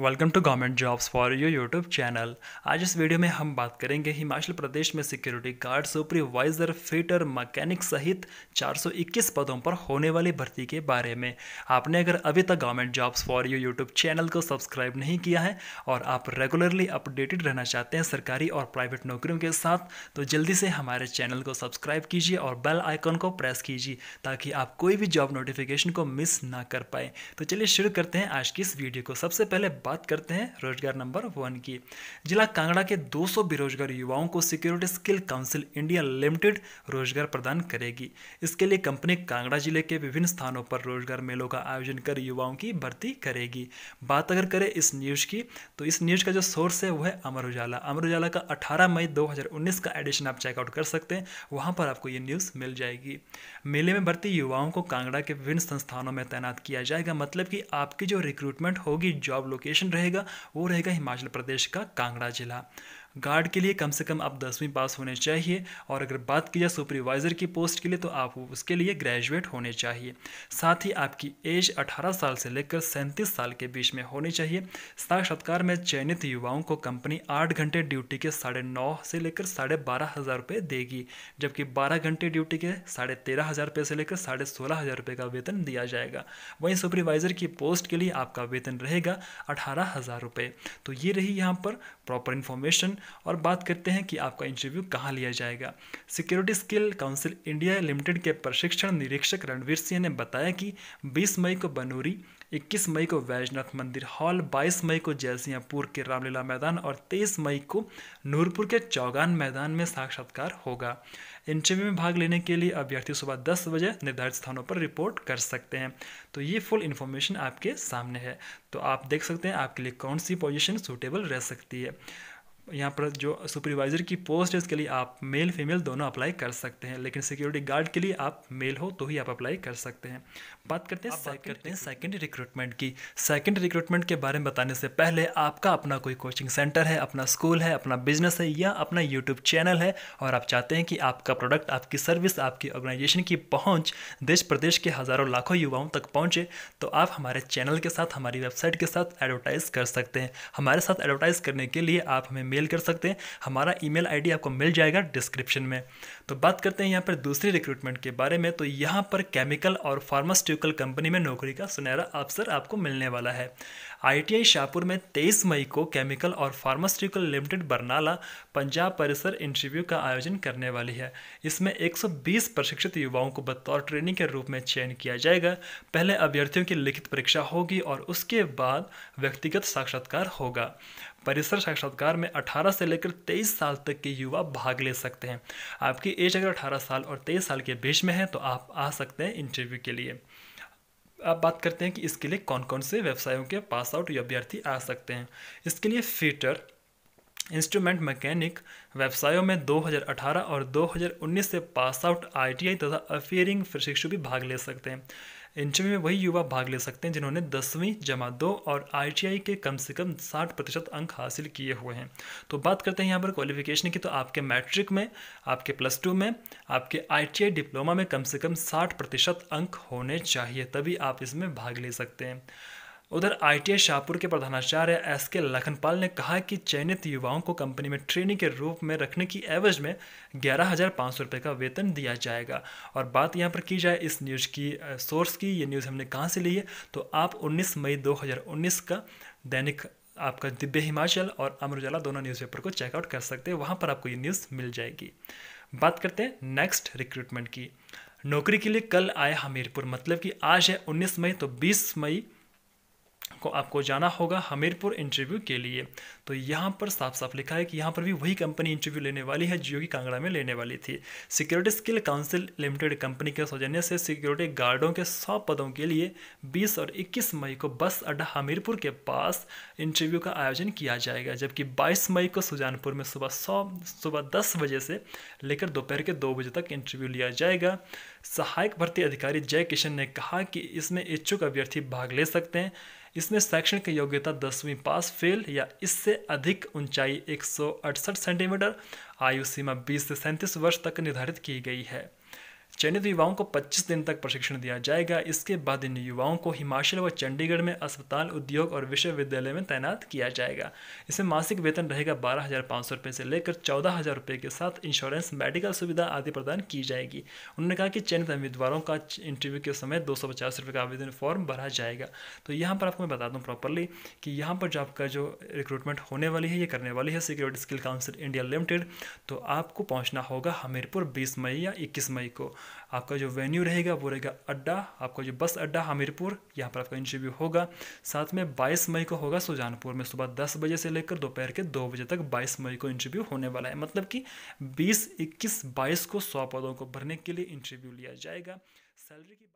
welcome to government jobs for your YouTube channel आज इस video में हम बात करेंगे हिमाचल प्रदेश में security guard supervisor fitter mechanic सहित 421 पदों पर होने वाली भर्ती के बारे में आपने अगर अभी तक government jobs for your YouTube channel को सब्सक्राइब नहीं किया है और आप रेगुलरली अपडेटेड रहना चाहते हैं सरकारी और प्राइवेट नौकरियों के साथ तो जल्दी से हमारे चैनल को सब्सक्राइब कीजिए और बेल आइकॉन को प्रेस कीजिए ताकि आप कोई भी जॉब नोटिफिकेशन को मिस ना कर पाए तो चलिए शुरू करते हैं आज की इस वीडियो को सबसे पहले बात करते हैं रोजगार नंबर वन की जिला कांगड़ा के 200 बेरोजगार युवाओं को security skill council India limited रोजगार प्रदान करेगी इसके लिए कंपनी कांगड़ा जिले के विभिन्न स्थानों पर रोजगार मेलों का आयोजन कर युवाओं की भर्ती करेगी बात अगर करें इस न्यूज़ की तो इस न्यूज़ का जो सोर्स है वह है अमर उजाला अमर उजाला का अठारह मई दो का एडिशन आप चेकआउट कर सकते हैं वहां पर आपको ये न्यूज़ मिल जाएगी मेले में भर्ती युवाओं को कांगड़ा के विभिन्न संस्थानों में तैनात किया जाएगा मतलब कि आपकी जो रिक्रूटमेंट होगी जॉब लोकेशन लोकेशन रहेगा वो रहेगा हिमाचल प्रदेश का कांगड़ा जिला गार्ड के लिए कम से कम आप दसवीं पास होने चाहिए और अगर बात की जाए सुपरवाइज़र की पोस्ट के लिए तो आप उसके लिए ग्रेजुएट होने चाहिए साथ ही आपकी एज 18 साल से लेकर सैंतीस साल के बीच में होनी चाहिए साक्षात्कार में चयनित युवाओं को कंपनी आठ घंटे ड्यूटी के साढ़े नौ से लेकर साढ़े बारह हज़ार रुपये देगी जबकि बारह घंटे ड्यूटी के साढ़े तेरह हज़ार रुपये से लेकर साढ़े सोलह हज़ार रुपये का वेतन दिया जाएगा वहीं सुपरवाइज़र की पोस्ट के लिए आपका वेतन रहेगा अठारह हज़ार रुपये तो ये रही यहाँ पर प्रॉपर इन्फॉर्मेशन और बात करते हैं कि आपका इंटरव्यू कहाँ लिया जाएगा security skill council India limited के प्रशिक्षण निरीक्षक रणवीर सिंह ने बताया कि 20 मई को बनूरी 21 मई को वैजनाथ मंदिर हॉल 22 मई को जयसिंहपुर के रामलीला मैदान और 23 मई को नूरपुर के चौगान मैदान में साक्षात्कार होगा इंटरव्यू में भाग लेने के लिए अभ्यर्थी सुबह दस बजे निर्धारित स्थानों पर रिपोर्ट कर सकते हैं तो ये फुल इन्फॉर्मेशन आपके सामने है तो आप देख सकते हैं आपके लिए कौन सी पोजीशन सूटेबल रह सकती है यहाँ पर जो सुपरवाइज़र की पोस्ट है उसके लिए आप मेल फीमेल दोनों अप्लाई कर सकते हैं लेकिन सिक्योरिटी गार्ड के लिए आप मेल हो तो ही आप अप्लाई कर सकते हैं बात करते हैं बात करते हैं सेकेंड रिक्रूटमेंट की सेकेंड रिक्रूटमेंट के बारे में बताने से पहले आपका अपना कोई कोचिंग सेंटर है अपना स्कूल है अपना बिजनेस है या अपना यूट्यूब चैनल है और आप चाहते हैं कि आपका प्रोडक्ट आपकी सर्विस आपकी ऑर्गेनाइजेशन की पहुँच देश प्रदेश के हज़ारों लाखों युवाओं तक पहुँचे तो आप हमारे चैनल के साथ हमारी वेबसाइट के साथ एडवर्टाइज़ कर सकते हैं हमारे साथ एडवर्टाइज़ करने के लिए आप हमें मेल कर सकते हैं हमारा ईमेल आईडी आपको मिल जाएगा डिस्क्रिप्शन में तो बात करते हैं यहाँ पर दूसरी रिक्रूटमेंट के बारे में तो यहाँ पर केमिकल और फार्मास्यूटिकल कंपनी में नौकरी का सुनहरा अवसर आपको मिलने वाला है आईटीआई शाहपुर में 23 मई को केमिकल और फार्मास्यूटिकल लिमिटेड बरनाला पंजाब परिसर इंटरव्यू का आयोजन करने वाली है इसमें 120 प्रशिक्षित युवाओं को बतौर ट्रेनिंग के रूप में चयन किया जाएगा पहले अभ्यर्थियों की लिखित परीक्षा होगी और उसके बाद व्यक्तिगत साक्षात्कार होगा परिसर साक्षात्कार में 18 से लेकर 23 साल तक के युवा भाग ले सकते हैं आपकी एज अगर 18 साल और 23 साल के बीच में है तो आप आ सकते हैं इंटरव्यू के लिए अब बात करते हैं कि इसके लिए कौन कौन से व्यवसायों के पास आउट अभ्यर्थी आ सकते हैं इसके लिए फीटर इंस्ट्रूमेंट मैकेनिक व्यवसायों में 2018 और 2019 से पास आउट आईटीआई तथा अफेयरिंग प्रशिक्षु भी भाग ले सकते हैं में वही युवा भाग ले सकते हैं जिन्होंने दसवीं जमा दो और आई के कम से कम साठ प्रतिशत अंक हासिल किए हुए हैं तो बात करते हैं यहाँ पर क्वालिफिकेशन की तो आपके मैट्रिक में आपके प्लस टू में आपके आई डिप्लोमा में कम से कम साठ प्रतिशत अंक होने चाहिए तभी आप इसमें भाग ले सकते हैं उधर आईटीआई शाहपुर के प्रधानाचार्य एस के लखनपाल ने कहा कि चयनित युवाओं को कंपनी में ट्रेनिंग के रूप में रखने की एवज में ग्यारह हज़ार पाँच सौ रुपये का वेतन दिया जाएगा और बात यहाँ पर की जाए इस न्यूज़ की सोर्स की ये न्यूज़ हमने कहाँ से ली है तो आप 19 मई 2019 का दैनिक आपका दिव्य हिमाचल और अमर उजाला दोनों न्यूज़पेपर को चेकआउट कर सकते हैं वहाँ पर आपको ये न्यूज़ मिल जाएगी बात करते हैं नेक्स्ट रिक्रूटमेंट की नौकरी के लिए कल आए हमीरपुर मतलब कि आज है 19 मई तो 20 मई को आपको जाना होगा हमीरपुर इंटरव्यू के लिए तो यहाँ पर साफ साफ लिखा है कि यहाँ पर भी वही कंपनी इंटरव्यू लेने वाली है जो कि कांगड़ा में लेने वाली थी security skill council limited company के सौजन्य से सिक्योरिटी गार्डों के सौ पदों के लिए 20 और 21 मई को बस अड्डा हमीरपुर के पास इंटरव्यू का आयोजन किया जाएगा जबकि बाईस मई को सुजानपुर में सुबह सौ सुबह दस बजे से लेकर दोपहर के दो बजे तक इंटरव्यू लिया जाएगा सहायक भर्ती अधिकारी जय किशन ने कहा कि इसमें इच्छुक अभ्यर्थी भाग ले सकते हैं इसमें शैक्षणिक योग्यता दसवीं पास फेल या इससे अधिक ऊंचाई एक सेंटीमीटर आयु सीमा 20 से सैंतीस वर्ष तक निर्धारित की गई है चयनित युवाओं को 25 दिन तक प्रशिक्षण दिया जाएगा इसके बाद इन युवाओं को हिमाचल व चंडीगढ़ में अस्पताल उद्योग और विश्वविद्यालय में तैनात किया जाएगा इसमें मासिक वेतन रहेगा बारह हज़ार पाँच सौ रुपये से लेकर चौदह हज़ार रुपये के साथ इंश्योरेंस मेडिकल सुविधा आदि प्रदान की जाएगी उन्होंने कहा कि चयनित उम्मीदवारों का इंटरव्यू के समय दो सौ पचास रुपये का आवेदन फॉर्म भरा जाएगा तो यहाँ पर आपको मैं बता दूँ प्रॉपरली कि यहाँ पर जो आपका जो रिक्रूटमेंट होने वाली है ये करने वाली है security skill council India limited तो आपको पहुँचना होगा हमीरपुर बीस मई या इक्कीस मई को आपका जो वेन्यू रहेगा वो रहेगा अड्डा आपका जो बस अड्डा हमीरपुर यहाँ पर आपका इंटरव्यू होगा साथ में बाईस मई को होगा सुजानपुर में सुबह दस बजे से लेकर दोपहर के दो बजे तक बाईस मई को इंटरव्यू होने वाला है मतलब कि बीस इक्कीस बाईस को सौ पदों को भरने के लिए इंटरव्यू लिया जाएगा सैलरी की